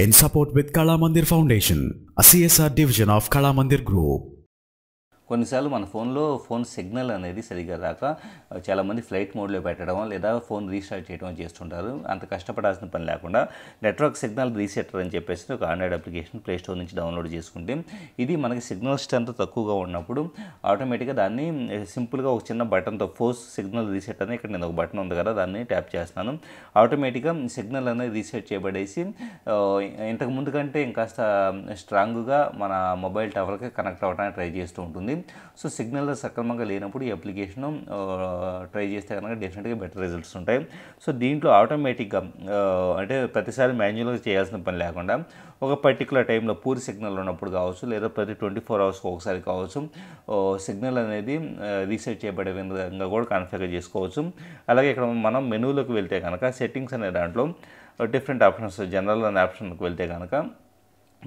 in support with Kalamandir Foundation, a CSR division of Kalamandir Group. కొన్నిసార్లు మన ఫోన్లో phone signal అనేది సరిగా రాక చాలామంది ఫ్లైట్ మోడ్లో పెట్టడం లేదా ఫోన్ రీస్టార్ట్ చేయడం చేస్తుంటారు అంత కష్టపడాల్సిన పని లేకుండా నెట్వర్క్ సిగ్నల్ రీసెట్ అని చెప్పేసి ఒక ఆండ్రాయిడ్ అప్లికేషన్ ప్లేస్టోర్ నుంచి డౌన్లోడ్ చేసుకుంటే ఇది మనకి సిగ్నల్ స్ట్రెంత్ తక్కువగా ఉన్నప్పుడు ఆటోమేటిక్గా దాన్ని సింపుల్గా ఒక చిన్న బటన్తో ఫోర్స్ సిగ్నల్ రీసెట్ అని ఇక్కడ నేను ఒక బటన్ ఉంది కదా దాన్ని ట్యాప్ చేస్తున్నాను ఆటోమేటిక్గా సిగ్నల్ అనేది రీసెట్ చేయబడేసి ఇంతకు ముందు కంటే ఇంకాస్త స్ట్రాంగ్గా మన మొబైల్ టవర్కి కనెక్ట్ అవ్వడానికి ట్రై చేస్తూ ఉంటుంది సో సిగ్నల్ సక్రమంగా లేనప్పుడు ఈ అప్లికేషన్ ట్రై uh, చేస్తే కనుక డెఫినెట్గా బెటర్ రిజల్ట్స్ ఉంటాయి సో దీంట్లో ఆటోమేటిక్గా uh, అంటే ప్రతిసారి మాన్యువల్గా చేయాల్సిన పని లేకుండా ఒక పర్టికులర్ టైంలో పూరి సిగ్నల్ ఉన్నప్పుడు కావచ్చు లేదా ప్రతి ట్వంటీ ఫోర్ అవర్స్కి ఒకసారి కావచ్చు సిగ్నల్ uh, అనేది రీసెట్ చేయబడే విధంగా కూడా కన్ఫిగర్ చేసుకోవచ్చు అలాగే ఇక్కడ మనం మెనూలోకి వెళ్తే కనుక సెట్టింగ్స్ అనే దాంట్లో డిఫరెంట్ ఆప్షన్స్ జనరల్ అనే ఆప్షన్కి వెళ్తే కనుక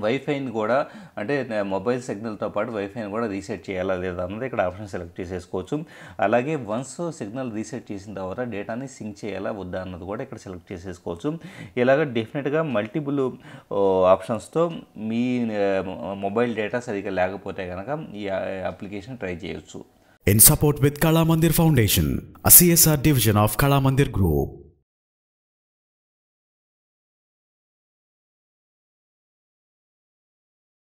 వైఫైని కూడా అంటే మొబైల్ సిగ్నల్తో పాటు వైఫైని కూడా రీసెట్ చేయాలా లేదా అన్నది ఇక్కడ ఆప్షన్ సెలెక్ట్ చేసేసుకోవచ్చు అలాగే వన్స్ సిగ్నల్ రీసెట్ చేసిన తర్వాత డేటాని సింక్ చేయాలా వద్దా అన్నది కూడా ఇక్కడ సెలెక్ట్ చేసేసుకోవచ్చు ఇలాగ డెఫినెట్గా మల్టిపుల్ ఆప్షన్స్తో మీ మొబైల్ డేటా సరిగ్గా లేకపోతే కనుక ఈ అప్లికేషన్ ట్రై చేయొచ్చు in support with Kalamandir foundation a CSR division of Kalamandir group